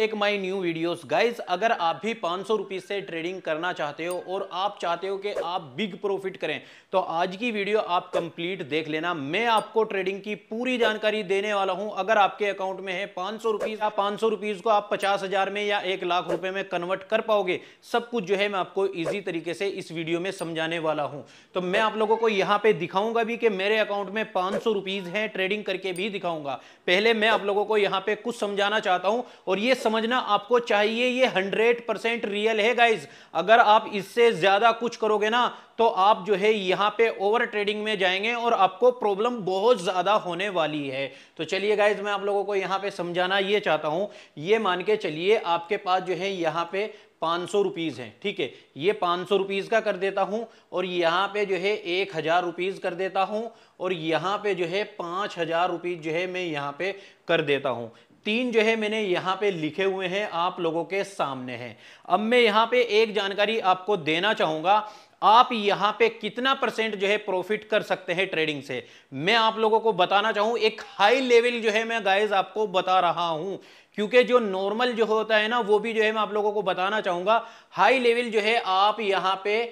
make my new videos guys अगर आप भी पाँच सौ से ट्रेडिंग करना चाहते हो और आप चाहते हो कि आप बिग प्रॉफिट करें तो आज की वीडियो आप कंप्लीट देख लेना मैं आपको ट्रेडिंग की पूरी जानकारी देने वाला हूं अगर आपके अकाउंट में है पाँच सौ रुपीज़ या पाँच सौ को आप पचास हज़ार में या एक लाख रुपए में कन्वर्ट कर पाओगे सब कुछ जो है मैं आपको ईजी तरीके से इस वीडियो में समझाने वाला हूँ तो मैं आप लोगों को यहाँ पे दिखाऊंगा भी कि मेरे अकाउंट में पाँच सौ हैं ट्रेडिंग करके भी दिखाऊंगा पहले मैं आप लोगों को यहाँ पे कुछ समझाना चाहता हूँ और ये सम... समझना आपको चाहिए ये हंड्रेड परसेंट रियल है गाइज अगर आप इससे ज्यादा कुछ करोगे ना तो आप जो है यहां पे ओवर ट्रेडिंग में जाएंगे और आपको प्रॉब्लम बहुत ज्यादा होने वाली है तो चलिए गाइज मैं आप लोगों को यहां पे समझाना ये चाहता हूं ये मान के चलिए आपके पास जो है यहां पे पाँच सौ रुपीज़ हैं ठीक है ये पाँच सौ रुपीज़ का कर देता हूँ और यहाँ पे जो है एक हज़ार रुपीज़ कर देता हूँ और यहाँ पे जो है पाँच हज़ार रुपीज़ जो है मैं यहाँ पे कर देता हूँ तीन जो है मैंने यहाँ पे लिखे हुए हैं आप लोगों के सामने हैं अब मैं यहाँ पे एक जानकारी आपको देना चाहूँगा आप यहां पे कितना परसेंट जो है प्रॉफिट कर सकते हैं ट्रेडिंग से मैं आप लोगों को बताना चाहूं एक हाई लेवल जो है मैं गाइस आपको बता रहा हूं क्योंकि जो नॉर्मल जो होता है ना वो भी जो है मैं आप लोगों को बताना चाहूंगा हाई लेवल जो है आप यहां पे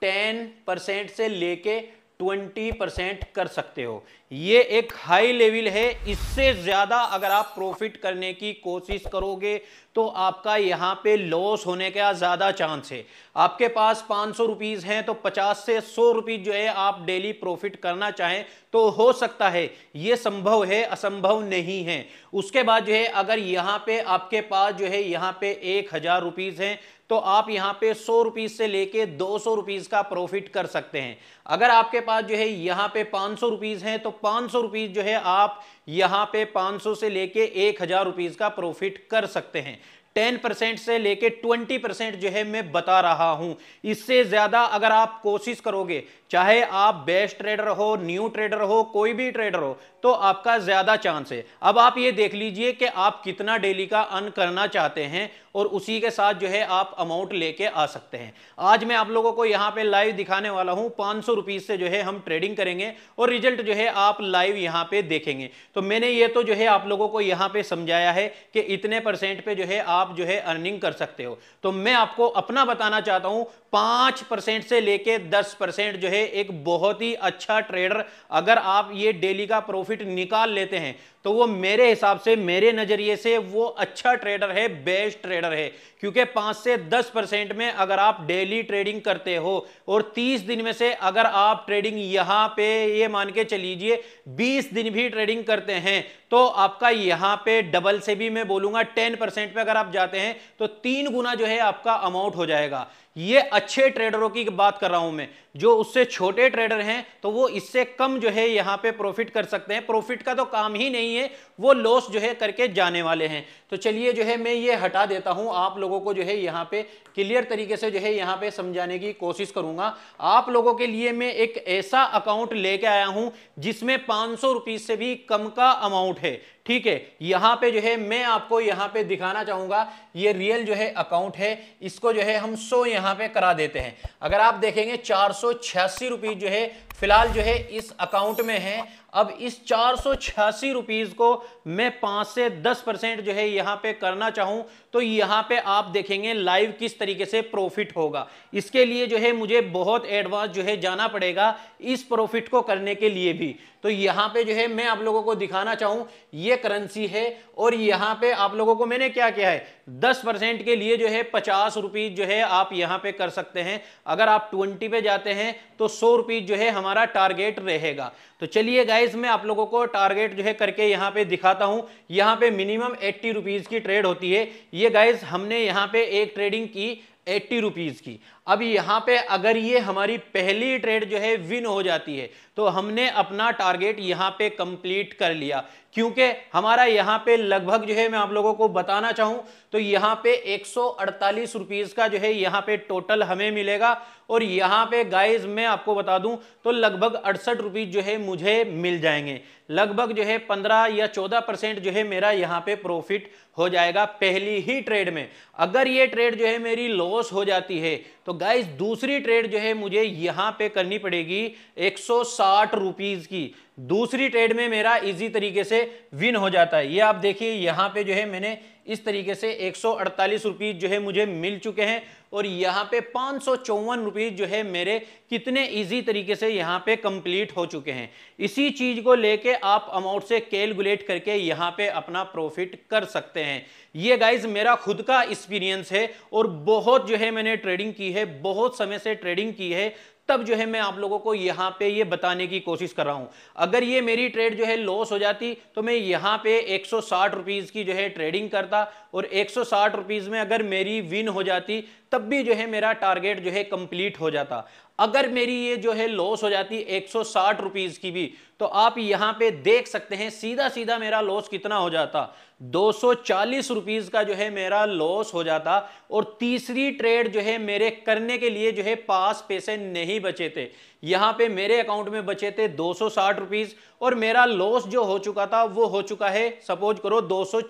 टेन परसेंट से लेके ट्वेंटी परसेंट कर सकते हो ये एक हाई लेवल है इससे ज़्यादा अगर आप प्रॉफिट करने की कोशिश करोगे तो आपका यहाँ पे लॉस होने का ज़्यादा चांस है आपके पास पाँच सौ रुपीज़ हैं तो पचास से सौ रुपीज़ जो है आप डेली प्रॉफिट करना चाहें तो हो सकता है ये संभव है असंभव नहीं है उसके बाद जो है अगर यहाँ पे आपके पास जो है यहाँ पे एक हज़ार रुपीज़ हैं तो आप यहाँ पे सौ रुपीज़ से लेके दो सौ रुपीज़ का प्रॉफिट कर सकते हैं अगर आपके पास जो है यहाँ पे पाँच सौ रुपीज़ हैं तो पांच सौ रुपीज़ जो है आप यहां पे 500 से लेके एक हज़ार रुपीज़ का प्रॉफिट कर सकते हैं टेन परसेंट से लेके ट्वेंटी परसेंट जो है मैं बता रहा हूं इससे ज्यादा अगर आप कोशिश करोगे चाहे आप बेस्ट ट्रेडर हो न्यू ट्रेडर हो कोई भी ट्रेडर हो तो आपका ज्यादा चांस है अब आप ये देख लीजिए कि आप कितना डेली का अर्न करना चाहते हैं और उसी के साथ जो है आप अमाउंट लेके आ सकते हैं आज मैं आप लोगों को यहाँ पे लाइव दिखाने वाला हूँ पांच सौ से जो है हम ट्रेडिंग करेंगे और रिजल्ट जो है आप लाइव यहाँ पे देखेंगे तो मैंने ये तो जो है आप लोगों को यहाँ पे समझाया है कि इतने परसेंट पे जो है आप आप जो है अर्निंग कर सकते हो तो मैं आपको अपना बताना चाहता हूं पांच परसेंट से लेके दस परसेंट जो है एक बहुत ही अच्छा ट्रेडर अगर आप ये डेली का प्रॉफिट निकाल लेते हैं तो वो मेरे हिसाब से मेरे नजरिए से वो अच्छा ट्रेडर है बेस्ट ट्रेडर है क्योंकि पांच से दस परसेंट में अगर आप डेली ट्रेडिंग करते हो और तीस दिन में से अगर आप ट्रेडिंग यहां पे ये मान के चलीजिए बीस दिन भी ट्रेडिंग करते हैं तो आपका यहां पे डबल से भी मैं बोलूंगा टेन परसेंट पे अगर आप आप जाते हैं तो तीन गुना जो है आपका अमाउंट हो जाएगा ये अच्छे ट्रेडरों की बात कर रहा हूं मैं जो उससे छोटे ट्रेडर हैं तो वो इससे कम जो है यहां पे प्रॉफिट कर सकते हैं प्रॉफिट का तो काम ही नहीं है वो लॉस जो है करके जाने वाले हैं तो चलिए जो है मैं ये हटा देता हूं आप लोगों को जो है यहां पे क्लियर तरीके से जो है यहां पे समझाने की कोशिश करूंगा आप लोगों के लिए मैं एक ऐसा अकाउंट लेके आया हूं जिसमें पांच सौ से भी कम का अमाउंट है ठीक है यहां पर जो है मैं आपको यहाँ पे दिखाना चाहूंगा ये रियल जो है अकाउंट है इसको जो है हम सो यहां यहाँ पे करा देते हैं अगर आप देखेंगे चार सौ जो है फिलहाल जो है इस अकाउंट में है अब इस चार सौ छियासी रुपीज को मैं पांच से दस परसेंट जो है यहां पे करना चाहूं तो यहां पे आप देखेंगे लाइव किस तरीके से प्रॉफिट होगा इसके लिए जो है मुझे बहुत एडवांस जो है जाना पड़ेगा इस प्रॉफिट को करने के लिए भी तो यहां पे जो है मैं आप लोगों को दिखाना चाहूं ये करेंसी है और यहां पे आप लोगों को मैंने क्या किया है दस परसेंट के लिए जो है पचास रुपीज जो है आप यहां पे कर सकते हैं अगर आप ट्वेंटी पे जाते हैं तो सौ रुपीज जो है हमारा टारगेट रहेगा तो चलिए गाय प्राइस में आप लोगों को टारगेट जो है करके यहाँ पे दिखाता हूँ यहाँ पे मिनिमम एट्टी रुपीज़ की ट्रेड होती है ये गाइज हमने यहाँ पे एक ट्रेडिंग की एट्टी रुपीज़ की अब यहां पे अगर ये हमारी पहली ट्रेड जो है विन हो जाती है तो हमने अपना टारगेट यहां पे कंप्लीट कर लिया क्योंकि हमारा यहां पे लगभग जो है मैं आप लोगों को बताना चाहूं तो यहां पे एक सौ का जो है यहां पे टोटल हमें मिलेगा और यहां पे गाइस मैं आपको बता दूं तो लगभग अड़सठ रुपीज जो है मुझे मिल जाएंगे लगभग जो है पंद्रह या चौदह परसेंट जो है मेरा यहाँ पे प्रॉफिट हो जाएगा पहली ही ट्रेड में अगर ये ट्रेड जो है मेरी लॉस हो जाती है तो गाइज दूसरी ट्रेड जो है मुझे यहां पे करनी पड़ेगी एक सौ की दूसरी ट्रेड में मेरा इजी तरीके से विन हो जाता है ये आप देखिए यहाँ पे जो है मैंने इस तरीके से एक सौ जो है मुझे मिल चुके हैं और यहाँ पे पाँच सौ जो है मेरे कितने इजी तरीके से यहाँ पे कंप्लीट हो चुके हैं इसी चीज़ को लेके आप अमाउंट से कैलकुलेट करके यहाँ पे अपना प्रॉफिट कर सकते हैं ये गाइज मेरा खुद का एक्सपीरियंस है और बहुत जो है मैंने ट्रेडिंग की है बहुत समय से ट्रेडिंग की है तब जो है मैं आप लोगों को यहां पे ये बताने की कोशिश कर रहा हूं अगर ये मेरी ट्रेड जो है लॉस हो जाती तो मैं यहां पे एक सौ की जो है ट्रेडिंग करता और एक सौ में अगर मेरी विन हो जाती तब भी जो है मेरा टारगेट जो है कंप्लीट हो जाता अगर मेरी ये जो है लॉस हो जाती एक सौ की भी तो आप यहां पे देख सकते हैं सीधा सीधा मेरा लॉस कितना हो जाता दो सौ का जो है मेरा लॉस हो जाता और तीसरी ट्रेड जो है मेरे करने के लिए जो है पास पैसे नहीं बचे थे यहाँ पे मेरे अकाउंट में बचे थे दो सौ और मेरा लॉस जो हो चुका था वो हो चुका है सपोज करो दो सौ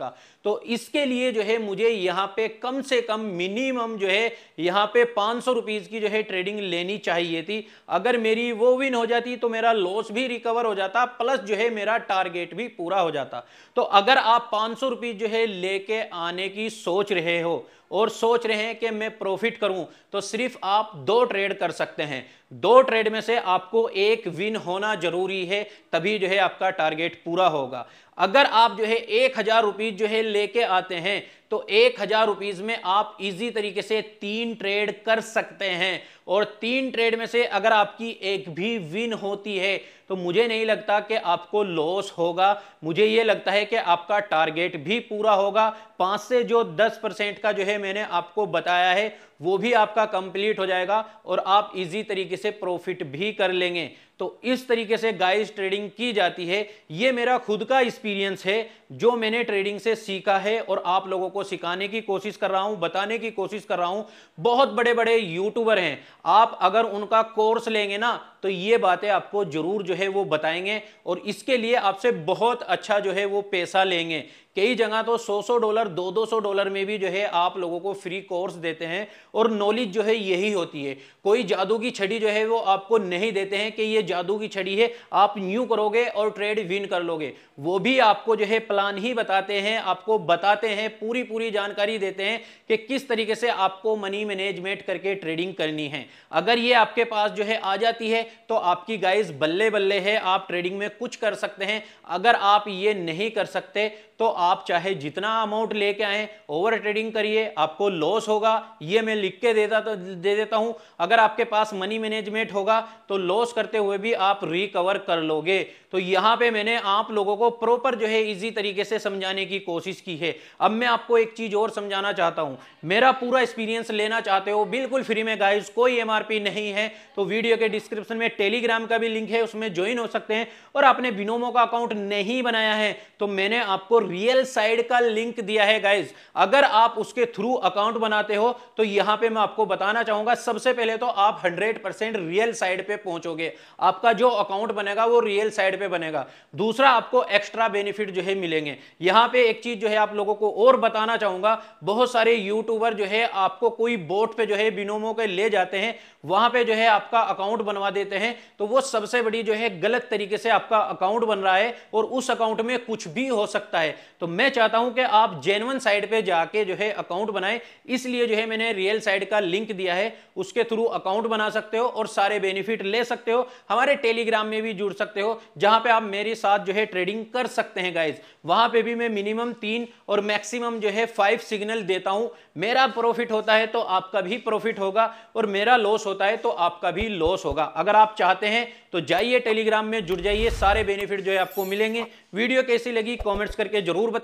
का तो इसके लिए जो है मुझे यहाँ पे कम से कम मिनिमम जो है यहाँ पे पाँच सौ की जो है ट्रेडिंग लेनी चाहिए थी अगर मेरी वो विन हो जाती तो मेरा लॉस भी रिकवर हो जाता प्लस जो है मेरा टारगेट भी पूरा हो जाता तो अगर आप पाँच सौ जो है लेके आने की सोच रहे हो और सोच रहे हैं कि मैं प्रॉफिट करूं तो सिर्फ आप दो ट्रेड कर सकते हैं दो ट्रेड में से आपको एक विन होना जरूरी है तभी जो है आपका टारगेट पूरा होगा अगर आप जो है एक हज़ार रुपीज़ जो है लेके आते हैं तो एक हज़ार रुपीज़ में आप इजी तरीके से तीन ट्रेड कर सकते हैं और तीन ट्रेड में से अगर आपकी एक भी विन होती है तो मुझे नहीं लगता कि आपको लॉस होगा मुझे ये लगता है कि आपका टारगेट भी पूरा होगा पाँच से जो दस परसेंट का जो है मैंने आपको बताया है वो भी आपका कंप्लीट हो जाएगा और आप इजी तरीके से प्रॉफिट भी कर लेंगे तो इस तरीके से गाइस ट्रेडिंग की जाती है ये मेरा खुद का एक्सपीरियंस है जो मैंने ट्रेडिंग से सीखा है और आप लोगों को सिखाने की कोशिश कर रहा हूं बताने की कोशिश कर रहा हूं बहुत बड़े बड़े यूट्यूबर हैं आप अगर उनका कोर्स लेंगे ना तो ये बातें आपको जरूर जो है वो बताएंगे और इसके लिए आपसे बहुत अच्छा जो है वो पैसा लेंगे कई जगह तो 100-100 डॉलर 200-200 डॉलर में भी जो है आप लोगों को फ्री कोर्स देते हैं और नॉलेज जो है यही होती है कोई जादू की छड़ी जो है वो आपको नहीं देते हैं कि ये जादू की छड़ी है आप न्यू करोगे और ट्रेड विन कर लोगे वो भी आपको जो है प्लान ही बताते हैं आपको बताते हैं पूरी पूरी जानकारी देते हैं कि किस तरीके से आपको मनी मैनेजमेंट करके ट्रेडिंग करनी है अगर ये आपके पास जो है आ जाती है तो आपकी गाइस बल्ले बल्ले है आप ट्रेडिंग में कुछ कर सकते हैं अगर आप ये नहीं कर सकते तो आप चाहे जितना अमाउंट लेके आए ओवर ट्रेडिंग करिए आपको लॉस होगा ये मैं लिख के देता तो दे देता हूं अगर आपके पास मनी मैनेजमेंट होगा तो लॉस करते हुए भी आप रिकवर कर लोगे तो यहां पे मैंने आप लोगों को प्रॉपर जो है इजी तरीके से समझाने की कोशिश की है अब मैं आपको एक चीज और समझाना चाहता हूं मेरा पूरा एक्सपीरियंस लेना चाहते हो बिल्कुल फ्री में गाइज कोई एमआरपी नहीं है तो वीडियो के डिस्क्रिप्शन में टेलीग्राम का भी लिंक है उसमें ज्वाइन हो सकते हैं और आपने बिनोमो का अकाउंट नहीं बनाया है तो मैंने आपको रियल साइड का लिंक दिया है गाइज अगर आप उसके थ्रू अकाउंट बनाते हो तो यहां पे मैं आपको बताना चाहूंगा सबसे पहले तो आप हंड्रेड रियल साइड पे पहुंचोगे आपका जो अकाउंट बनेगा वो रियल साइड पे बनेगा दूसरा आपको एक्स्ट्रा बेनिफिट जो है मिलेंगे यहां पे एक चीज जो है आप लोगों को और बताना चाहूंगा बहुत सारे यूट्यूबर जो है आपको कोई बोट पे जो है बिनोमो के ले जाते हैं वहां पे जो है आपका अकाउंट बनवा देते देते हैं तो वो सबसे बड़ी जो है गलत तरीके से आपका अकाउंट बन रहा है और उस अकाउंट में कुछ भी हो सकता है तो मैं चाहता हूं कि आप जेनवन साइड पे जाके जो है अकाउंट बनाए इसलिए जो है मैंने रियल साइड का लिंक दिया है उसके थ्रू अकाउंट बना सकते हो और सारे बेनिफिट ले सकते हो हमारे टेलीग्राम में भी जुड़ सकते हो जहां पर आप मेरे साथ जो है ट्रेडिंग कर सकते हैं गाइज वहां पर भी मैं मिनिमम तीन और मैक्सिमम जो है फाइव सिग्नल देता हूं मेरा प्रॉफिट होता है तो आपका भी प्रॉफिट होगा और मेरा लॉस होता है तो आपका भी लॉस होगा अगर आप आप चाहते हैं तो जाइए टेलीग्राम में जुड़ जाइए सारे बेनिफिट जो है आपको मिलेंगे वीडियो कैसी लगी कॉमेंट्स करके जरूर बताइए